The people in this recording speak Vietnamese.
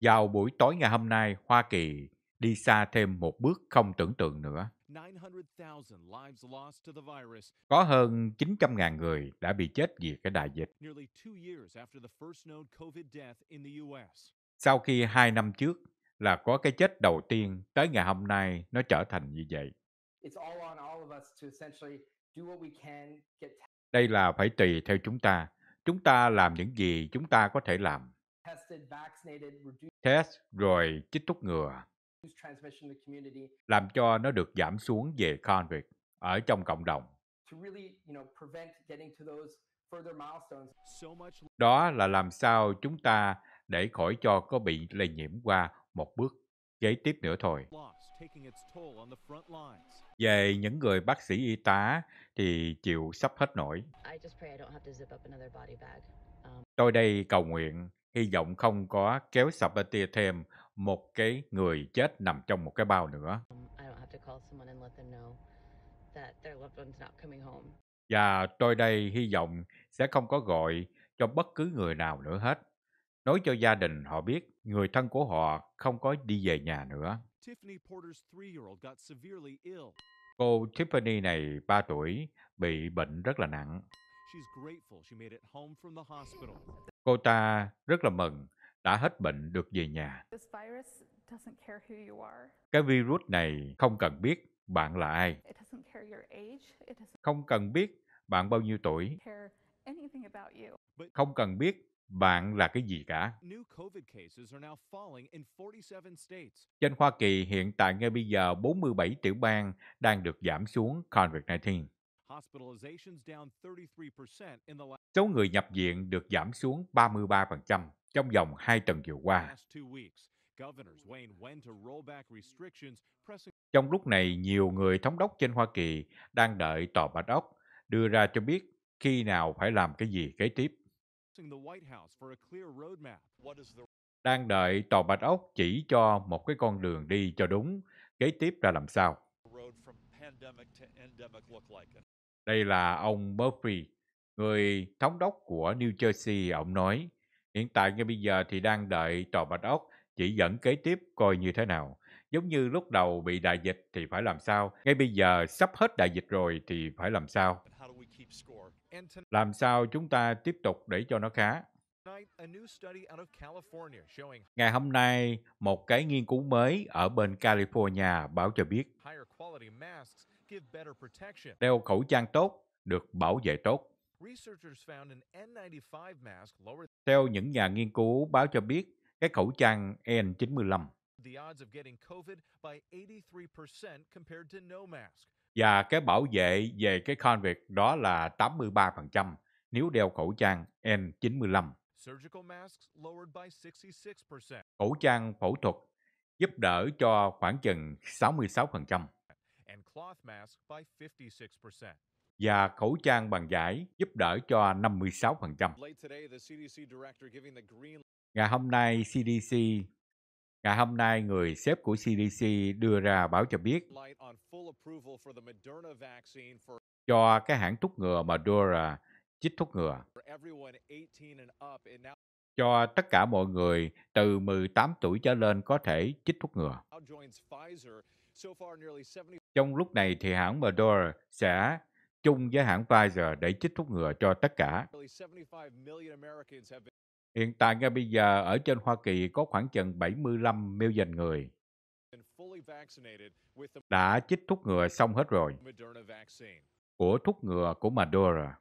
Vào buổi tối ngày hôm nay, Hoa Kỳ đi xa thêm một bước không tưởng tượng nữa. Có hơn 900.000 người đã bị chết vì cái đại dịch. Sau khi hai năm trước là có cái chết đầu tiên, tới ngày hôm nay nó trở thành như vậy. Đây là phải tùy theo chúng ta chúng ta làm những gì chúng ta có thể làm. Test rồi chích thuốc ngừa, làm cho nó được giảm xuống về COVID ở trong cộng đồng. Đó là làm sao chúng ta để khỏi cho có bị lây nhiễm qua một bước kế tiếp nữa thôi. Về những người bác sĩ y tá thì chịu sắp hết nổi. Um, tôi đây cầu nguyện, hy vọng không có kéo sập tia thêm một cái người chết nằm trong một cái bao nữa. Và tôi đây hy vọng sẽ không có gọi cho bất cứ người nào nữa hết nói cho gia đình họ biết người thân của họ không có đi về nhà nữa. Cô Tiffany này 3 tuổi bị bệnh rất là nặng. Cô ta rất là mừng đã hết bệnh được về nhà. Cái virus này không cần biết bạn là ai. Không cần biết bạn bao nhiêu tuổi. Không cần biết bạn là cái gì cả. Trên Hoa Kỳ hiện tại ngay bây giờ 47 tiểu bang đang được giảm xuống COVID-19. Số người nhập viện được giảm xuống 33% trong vòng 2 tuần vừa qua. Trong lúc này, nhiều người thống đốc trên Hoa Kỳ đang đợi tòa bạch ốc đưa ra cho biết khi nào phải làm cái gì kế tiếp. Đang đợi tòa Bạch Ốc chỉ cho một cái con đường đi cho đúng, kế tiếp ra làm sao. Đây là ông Murphy, người thống đốc của New Jersey, ông nói. Hiện tại ngay bây giờ thì đang đợi tòa Bạch Ốc chỉ dẫn kế tiếp coi như thế nào. Giống như lúc đầu bị đại dịch thì phải làm sao, ngay bây giờ sắp hết đại dịch rồi thì phải làm sao. Làm sao chúng ta tiếp tục để cho nó khá? Ngày hôm nay, một cái nghiên cứu mới ở bên California báo cho biết đeo khẩu trang tốt được bảo vệ tốt. Theo những nhà nghiên cứu báo cho biết, cái khẩu trang N95 và cái bảo vệ về cái con việc đó là 83% nếu đeo khẩu trang N95. Khẩu trang phẫu thuật giúp đỡ cho khoảng chừng 66%. Và khẩu trang bằng vải giúp đỡ cho 56%. Ngày hôm nay, CDC Ngày hôm nay, người sếp của CDC đưa ra báo cho biết cho cái hãng thuốc ngừa Moderna chích thuốc ngừa cho tất cả mọi người từ 18 tuổi trở lên có thể chích thuốc ngừa. Trong lúc này thì hãng Moderna sẽ chung với hãng Pfizer để chích thuốc ngừa cho tất cả. Hiện tại ngay bây giờ ở trên Hoa Kỳ có khoảng chừng 75 million người đã chích thuốc ngừa xong hết rồi của thuốc ngừa của Madura.